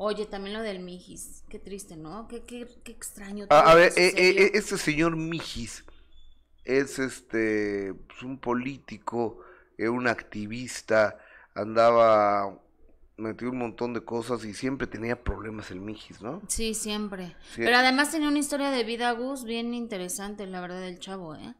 Oye, también lo del Mijis. Qué triste, ¿no? Qué, extraño. a, ver, eh, eh, este señor Mijis es este pues, un político, era eh, un activista, andaba metió un montón de cosas y siempre tenía problemas el Mijis, ¿no? Sí, siempre. Pero además tenía una historia de vida, Gus, bien interesante, la verdad, del chavo, ¿eh?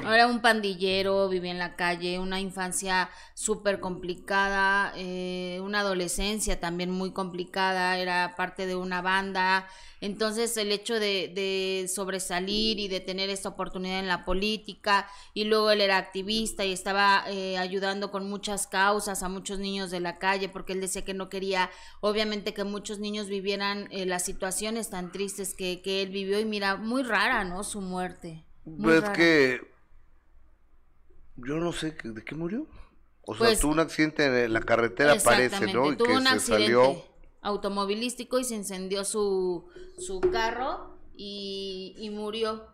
Era un pandillero, vivía en la calle, una infancia súper complicada, eh, una adolescencia también muy complicada, era parte de una banda. Entonces, el hecho de, sobresalir y de tener esta oportunidad en la política, y luego él era activista y estaba eh, ayudando con muchas causas a muchos niños de la calle, porque él decía que no quería, obviamente, que muchos niños vivieran eh, las situaciones tan tristes que, que él vivió, y mira, muy rara, ¿no? Su muerte. Pues es que yo no sé de qué murió. O sea, pues tuvo un accidente en la carretera, parece, ¿no? Y tuvo un accidente automovilístico y se incendió su, carro y, y, murió.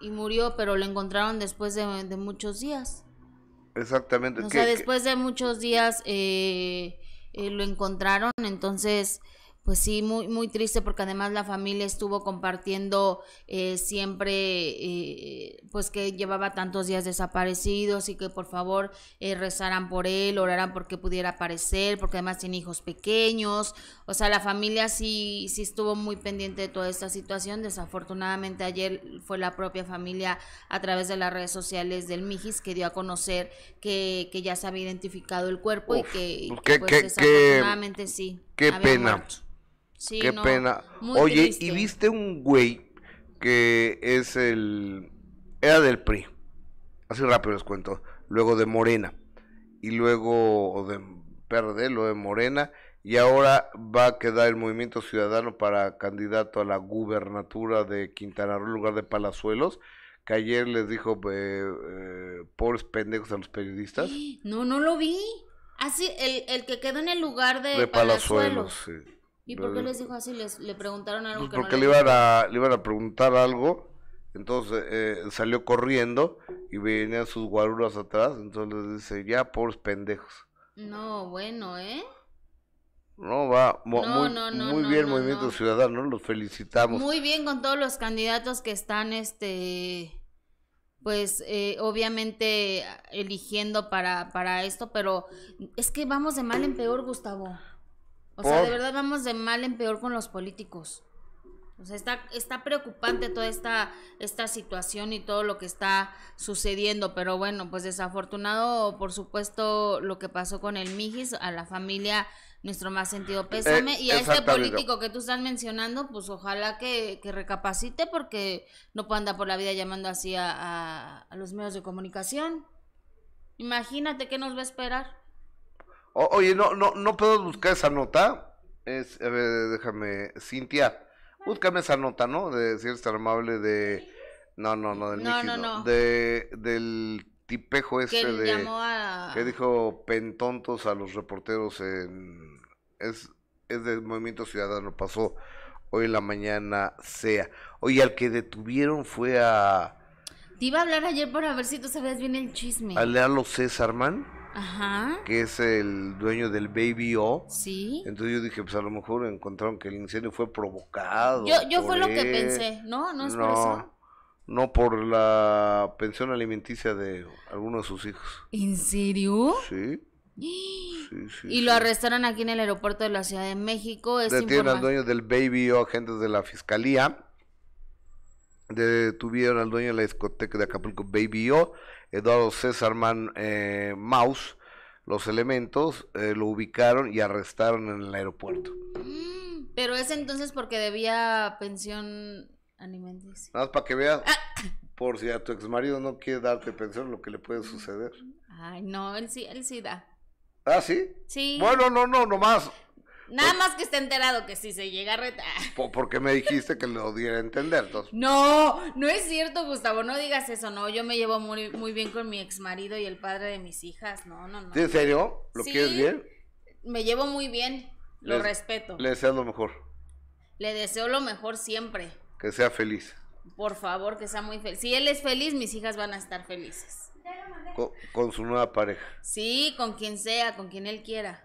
Y murió, pero lo encontraron después de, muchos días. Exactamente. O sea, después de muchos días eh, eh, lo encontraron, entonces pues sí, muy, muy triste porque además la familia estuvo compartiendo eh, siempre, eh, pues que llevaba tantos días desaparecidos y que por favor eh, rezaran por él, oraran porque pudiera aparecer, porque además tiene hijos pequeños. O sea, la familia sí, sí estuvo muy pendiente de toda esta situación. Desafortunadamente ayer fue la propia familia a través de las redes sociales del Mijis que dio a conocer que, que ya se había identificado el cuerpo y que, pues, pues desafortunadamente sí. Qué pena. Qué pena. Oye, ¿y viste un güey que es el... Era del PRI. Así rápido les cuento. Luego de Morena. Y luego de PRD, luego de Morena. Y ahora va a quedar el Movimiento Ciudadano para candidato a la gubernatura de Quintana Roo, lugar de Palazuelos que ayer les dijo eh, eh pobres pendejos a los periodistas. No, no lo vi. Así, ah, el, que quedó en el lugar de, de Palazuelos. Palazuelos sí. ¿Y por qué les dijo así? ¿Les, ¿Le preguntaron algo? Pues porque le, iban a, le iban a preguntar algo, entonces eh, salió corriendo y venían sus guaruras atrás, entonces les dice, ya, pobres pendejos. No, bueno, ¿eh? No, va, muy, bien Movimiento Ciudadano, los felicitamos. Muy bien con todos los candidatos que están, este, pues eh, obviamente eligiendo para, para esto, pero es que vamos de mal en peor, Gustavo. O sea, de verdad vamos de mal en peor con los políticos. O sea, está, está preocupante toda esta, esta situación y todo lo que está sucediendo, pero bueno, pues desafortunado, por supuesto, lo que pasó con el Mijis, a la familia, nuestro más sentido eh, pésame, y a este político que tú estás mencionando, pues ojalá que, recapacite porque no puede andar por la vida llamando así a los medios de comunicación. Imagínate qué nos va a esperar oye, no, no, no puedo buscar esa nota. Es, déjame, Cintia, búscame esa nota, ¿no? De si eres amable de... No, no, no, del no, del tipejo este que de... Que dijo pentontos a los reporteros en... Es, es del Movimiento Ciudadano, pasó hoy en la mañana sea. Oye, al que detuvieron fue a... Te iba a hablar ayer para ver si tú sabías bien el chisme. ¿A Lealo César, man? Ajá. que es el dueño del Baby O. Sí. Entonces yo dije, pues a lo mejor encontraron que el incendio fue provocado. Yo, fue lo que pensé, ¿no? No es por eso. No, por la pensión alimenticia de algunos de sus hijos. ¿En serio? Sí. y lo arrestaron aquí en el aeropuerto de la Ciudad de México. Detienen al dueño del Baby O agentes de la fiscalía detuvieron al dueño de la discoteca de Acapulco Baby O, Eduardo César Man, eh, Maus. Los elementos eh, lo ubicaron y arrestaron en el aeropuerto. Mm, pero es entonces porque debía pensión alimenticia. Nada más para que veas. Ah. Por si a tu ex marido no quiere darte pensión, lo que le puede suceder. Ay, no, él sí, él sí da. ¿Ah, sí? Sí. Bueno, no, no, nomás. Nada pues- más que esté enterado que si se llega a retar. Porque me dijiste que lo diera a entender. No, no es cierto, Gustavo. No digas eso, no. Yo me llevo muy, muy bien con mi ex marido y el padre de mis hijas. No, no, no. ¿En serio? ¿Lo quieres bien? Me llevo muy bien. Lo respeto. Le deseo lo mejor. Le deseo lo mejor siempre. Que sea feliz. Por favor, que sea muy feliz. Si él es feliz, mis hijas van a estar felices. con su nueva pareja. Sí, con quien sea, con quien él quiera.